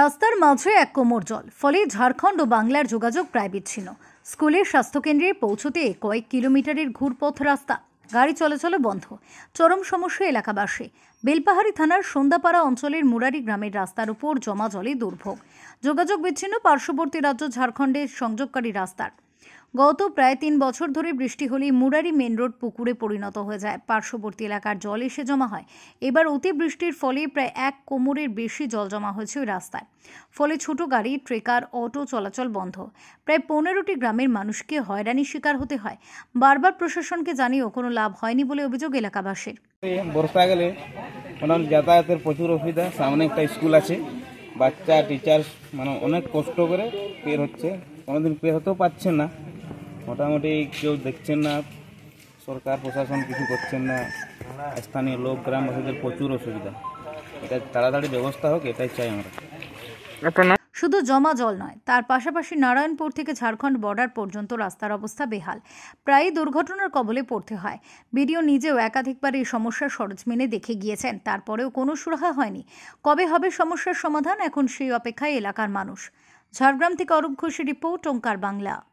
রাস্তার মাঝে এক কোমর জল ফলে ঝাড়খণ্ড ও বাংলার যোগাযোগ প্রায় বিচ্ছিন্ন স্কুলের স্বাস্থ্যকেন্দ্রে পৌঁছতে কয়েক কিলোমিটারের ঘুরপথ রাস্তা গাড়ি চলাচল বন্ধ চরম সমস্যা এলাকাবাসী বেলপাহাড়ি থানার সন্ধ্যাপাড়া অঞ্চলের মুরারি গ্রামের রাস্তার উপর জমা জলে দুর্ভোগ যোগাযোগ বিচ্ছিন্ন পার্শ্ববর্তী রাজ্য ঝাড়খণ্ডের সংযোগকারী রাস্তার গত প্রায় তিন বছর ধরে বৃষ্টি হলেই মুরারি মেন রোড পুকুরে পরিণত হয়ে যায় পার্শ্ববর্তী এলাকার জল এসে জমা হয় এবার অতিবৃষ্টির ফলে প্রায় এক কোমরের বেশি জল জমা হয়েছে ওই রাস্তায় ফলে ছোট গাড়ি ট্রেকার অটো চলাচল বন্ধ প্রায় পনেরোটি গ্রামের মানুষকে হয়রানির শিকার হতে হয় বারবার প্রশাসনকে জানিয়েও কোনো লাভ হয়নি বলে অভিযোগ এলাকাবাসীর বর্ষা গেলে ওনার যাতায়াতের প্রচুর অসুবিধা সামনে একটা স্কুল আছে বাচ্চা টিচার মানে অনেক কষ্ট করে পের হচ্ছে কোনোদিন পের হতেও পারছে না মোটামুটি কেউ দেখছেন না সরকার প্রশাসন কিছু করছেন না স্থানীয় লোক গ্রামবাসীদের প্রচুর অসুবিধা এটা তাড়াতাড়ি ব্যবস্থা হোক এটাই চাই আমরা শুধু জমা জল নয় তার পাশাপাশি নারায়ণপুর থেকে ঝাড়খণ্ড বর্ডার পর্যন্ত রাস্তার অবস্থা বেহাল প্রায়ই দুর্ঘটনার কবলে পড়তে হয় বিডিও নিজেও একাধিকবার এই সমস্যার সরজ মেনে দেখে গিয়েছেন তারপরেও কোনো সুরাহা হয়নি কবে হবে সমস্যার সমাধান এখন সেই অপেক্ষায় এলাকার মানুষ ঝাড়গ্রাম থেকে অরূপ ঘোষের রিপোর্ট ওঙ্কার বাংলা